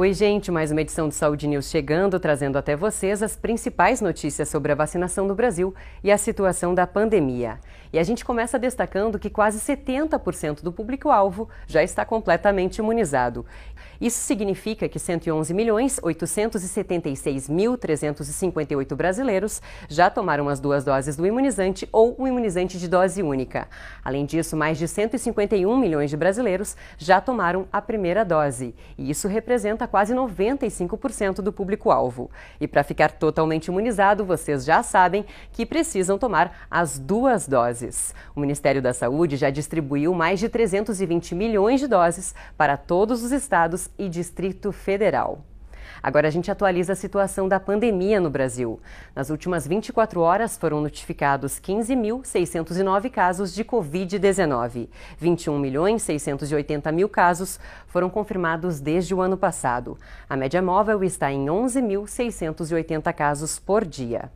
Oi, gente, mais uma edição do Saúde News chegando, trazendo até vocês as principais notícias sobre a vacinação no Brasil e a situação da pandemia. E a gente começa destacando que quase 70% do público-alvo já está completamente imunizado. Isso significa que 111 milhões brasileiros já tomaram as duas doses do imunizante ou o um imunizante de dose única. Além disso, mais de 151 milhões de brasileiros já tomaram a primeira dose, e isso representa quase 95% do público-alvo. E para ficar totalmente imunizado, vocês já sabem que precisam tomar as duas doses. O Ministério da Saúde já distribuiu mais de 320 milhões de doses para todos os estados e Distrito Federal. Agora a gente atualiza a situação da pandemia no Brasil. Nas últimas 24 horas foram notificados 15.609 casos de Covid-19. 21 milhões mil casos foram confirmados desde o ano passado. A média móvel está em 11.680 casos por dia.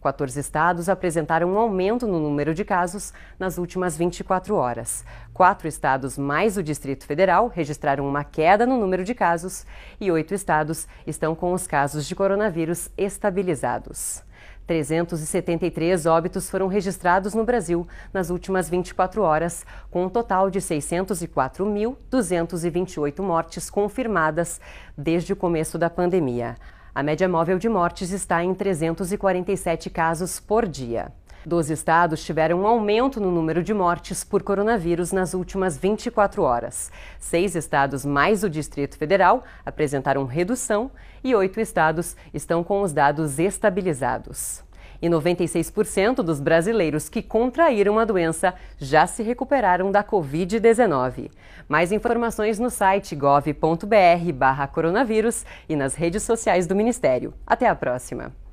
14 estados apresentaram um aumento no número de casos nas últimas 24 horas. Quatro estados, mais o Distrito Federal, registraram uma queda no número de casos e oito estados estão com os casos de coronavírus estabilizados. 373 óbitos foram registrados no Brasil nas últimas 24 horas, com um total de 604.228 mortes confirmadas desde o começo da pandemia. A média móvel de mortes está em 347 casos por dia. Doze estados tiveram um aumento no número de mortes por coronavírus nas últimas 24 horas. Seis estados, mais o Distrito Federal, apresentaram redução e oito estados estão com os dados estabilizados. E 96% dos brasileiros que contraíram a doença já se recuperaram da Covid-19. Mais informações no site gov.br/barra coronavírus e nas redes sociais do Ministério. Até a próxima!